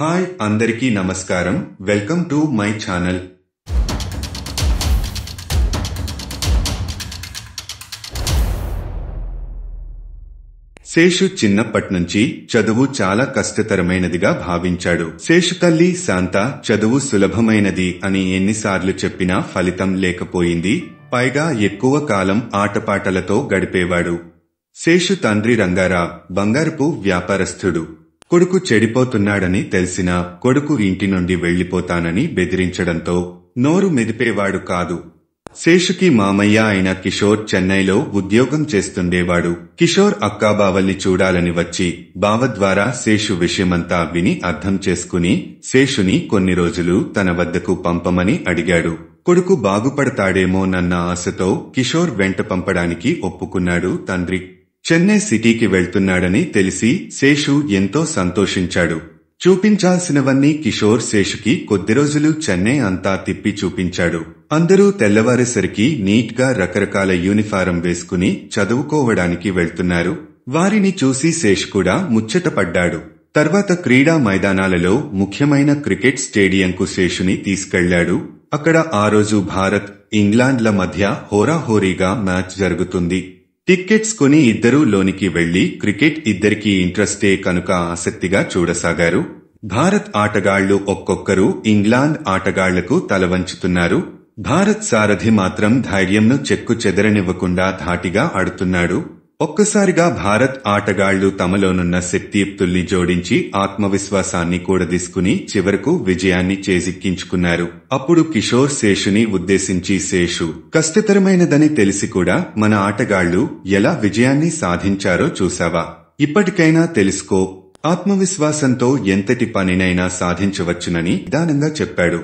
hi అందరికీ నమస్కారం welcome to my channel Seshu చిన్నప్పట్నుంచి చదువు చాలా కష్టతరమైనదిగా భావించాడు శేషు తల్లి శాంత చదువు సులభమైనది అని ఎన్నిసార్లు చెప్పినా ఫలితం లేకపోయింది పైగా ఎక్కువ కాలం ఆటపాటలతో గడిపేవాడు శేషు తండ్రి రంగారా బంగారపు వ్యాపారస్థుడు కొడుకు చెడిపోతున్నాడని తెలిసినా కొడుకు ఇంటి నుండి వెళ్లిపోతానని బెదిరించడంతో నోరు మెదిపేవాడు కాదు శేషుకి మామయ్య అయిన కిషోర్ చెన్నైలో ఉద్యోగం చేస్తుండేవాడు కిషోర్ అక్కాబావల్ని చూడాలని వచ్చి బావ ద్వారా శేషు విషయమంతా విని అర్థం చేసుకుని శేషుని కొన్ని రోజులు తన వద్దకు పంపమని అడిగాడు కొడుకు బాగుపడతాడేమోనన్న ఆశతో కిషోర్ వెంట పంపడానికి ఒప్పుకున్నాడు తండ్రి చెన్నై సిటీకి వెళ్తున్నాడని తెలిసి శేషు ఎంతో సంతోషించాడు చూపించాల్సినవన్నీ కిషోర్ శేషుకి కొద్ది రోజులు చెన్నై అంతా తిప్పి చూపించాడు అందరూ తెల్లవారేసరికి నీట్ గా రకరకాల యూనిఫారం వేసుకుని చదువుకోవడానికి వెళ్తున్నారు వారిని చూసి శేష్ కూడా ముచ్చటపడ్డాడు తర్వాత క్రీడా మైదానాలలో ముఖ్యమైన క్రికెట్ స్టేడియంకు శేషుని తీసుకెళ్లాడు అక్కడ ఆ రోజు భారత్ ఇంగ్లాండ్ల మధ్య హోరాహోరీగా మ్యాచ్ జరుగుతుంది టిక్కెట్స్ కొని ఇద్దరూ లోనికి వెళ్లి క్రికెట్ ఇద్దరికీ ఇంట్రెస్టే కనుక ఆసక్తిగా చూడసాగారు భారత్ ఆటగాళ్లు ఒక్కొక్కరు ఇంగ్లాండ్ ఆటగాళ్లకు తలవంచుతున్నారు భారత్ సారథి మాత్రం ధైర్యంను చెక్కు చెదరనివ్వకుండా ధాటిగా ఆడుతున్నాడు ఒక్కసారిగా భారత్ ఆటగాళ్లు తమలోనున్న శక్తియుక్తుల్ని జోడించి ఆత్మవిశ్వాసాన్ని కూడా తీసుకుని చివరకు విజయాన్ని చేజిక్కించుకున్నారు అప్పుడు కిషోర్ శేషుని ఉద్దేశించి శేషు కష్టతరమైనదని తెలిసి కూడా మన ఆటగాళ్లు ఎలా విజయాన్ని సాధించారో చూశావా ఇప్పటికైనా తెలుసుకో ఆత్మవిశ్వాసంతో ఎంతటి పనినైనా సాధించవచ్చునని దానంగా చెప్పాడు